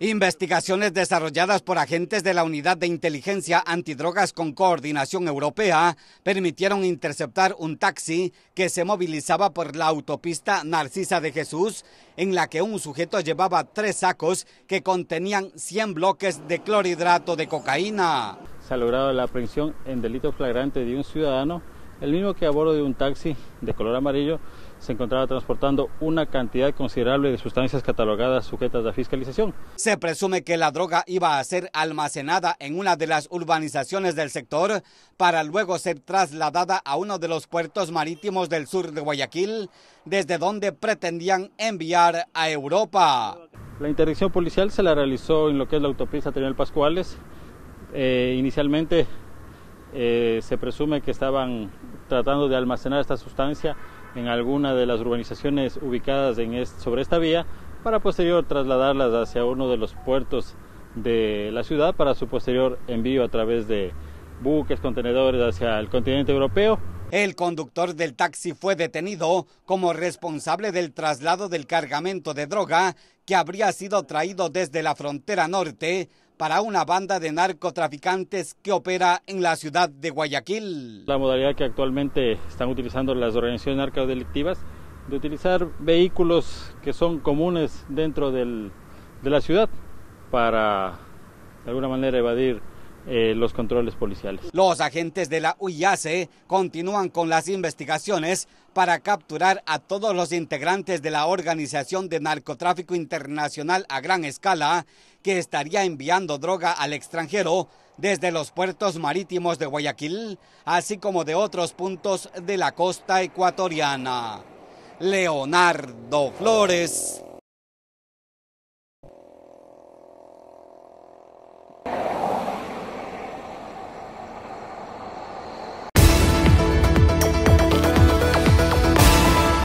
Investigaciones desarrolladas por agentes de la Unidad de Inteligencia Antidrogas con Coordinación Europea permitieron interceptar un taxi que se movilizaba por la autopista Narcisa de Jesús, en la que un sujeto llevaba tres sacos que contenían 100 bloques de clorhidrato de cocaína. Se ha logrado la aprehensión en delito flagrante de un ciudadano el mismo que a bordo de un taxi de color amarillo se encontraba transportando una cantidad considerable de sustancias catalogadas sujetas a fiscalización. Se presume que la droga iba a ser almacenada en una de las urbanizaciones del sector para luego ser trasladada a uno de los puertos marítimos del sur de Guayaquil, desde donde pretendían enviar a Europa. La interdicción policial se la realizó en lo que es la autopista Terminal Pascuales. Eh, inicialmente eh, se presume que estaban tratando de almacenar esta sustancia en alguna de las urbanizaciones ubicadas en sobre esta vía para posterior trasladarlas hacia uno de los puertos de la ciudad para su posterior envío a través de buques, contenedores hacia el continente europeo. El conductor del taxi fue detenido como responsable del traslado del cargamento de droga que habría sido traído desde la frontera norte para una banda de narcotraficantes que opera en la ciudad de Guayaquil. La modalidad que actualmente están utilizando las organizaciones narcodelictivas de utilizar vehículos que son comunes dentro de la ciudad para de alguna manera evadir eh, los controles policiales. Los agentes de la UIACE continúan con las investigaciones para capturar a todos los integrantes de la Organización de Narcotráfico Internacional a gran escala que estaría enviando droga al extranjero desde los puertos marítimos de Guayaquil, así como de otros puntos de la costa ecuatoriana. Leonardo Flores,